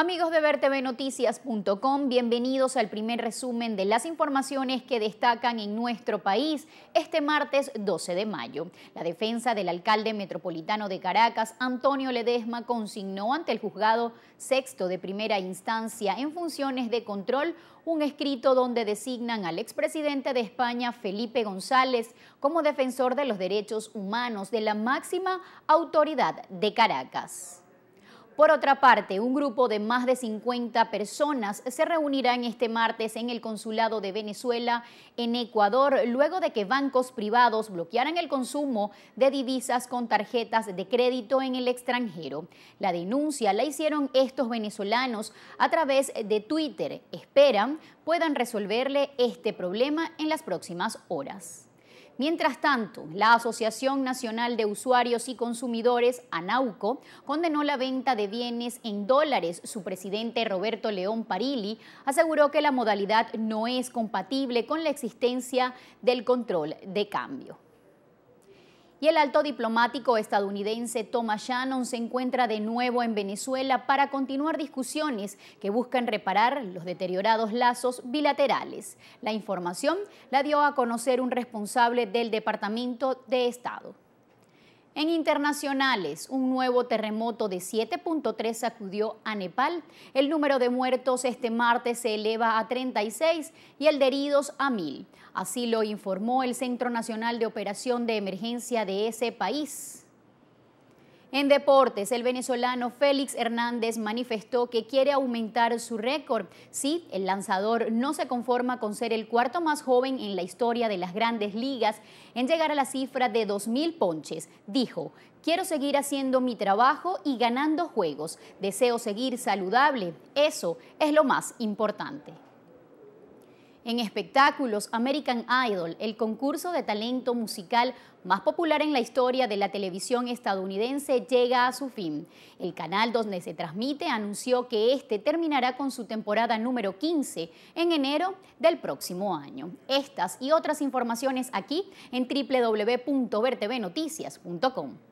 Amigos de vertvenoticias.com, bienvenidos al primer resumen de las informaciones que destacan en nuestro país este martes 12 de mayo. La defensa del alcalde metropolitano de Caracas, Antonio Ledesma, consignó ante el juzgado sexto de primera instancia en funciones de control un escrito donde designan al expresidente de España, Felipe González, como defensor de los derechos humanos de la máxima autoridad de Caracas. Por otra parte, un grupo de más de 50 personas se reunirán este martes en el Consulado de Venezuela en Ecuador luego de que bancos privados bloquearan el consumo de divisas con tarjetas de crédito en el extranjero. La denuncia la hicieron estos venezolanos a través de Twitter. Esperan puedan resolverle este problema en las próximas horas. Mientras tanto, la Asociación Nacional de Usuarios y Consumidores, ANAUCO, condenó la venta de bienes en dólares. Su presidente Roberto León Parili aseguró que la modalidad no es compatible con la existencia del control de cambio. Y el alto diplomático estadounidense Thomas Shannon se encuentra de nuevo en Venezuela para continuar discusiones que buscan reparar los deteriorados lazos bilaterales. La información la dio a conocer un responsable del Departamento de Estado. En internacionales, un nuevo terremoto de 7.3 sacudió a Nepal. El número de muertos este martes se eleva a 36 y el de heridos a 1.000. Así lo informó el Centro Nacional de Operación de Emergencia de ese país. En deportes, el venezolano Félix Hernández manifestó que quiere aumentar su récord. Sí, el lanzador no se conforma con ser el cuarto más joven en la historia de las grandes ligas en llegar a la cifra de 2.000 ponches. Dijo, quiero seguir haciendo mi trabajo y ganando juegos. Deseo seguir saludable. Eso es lo más importante. En espectáculos, American Idol, el concurso de talento musical más popular en la historia de la televisión estadounidense, llega a su fin. El canal donde se transmite anunció que este terminará con su temporada número 15 en enero del próximo año. Estas y otras informaciones aquí en www.vertvnoticias.com.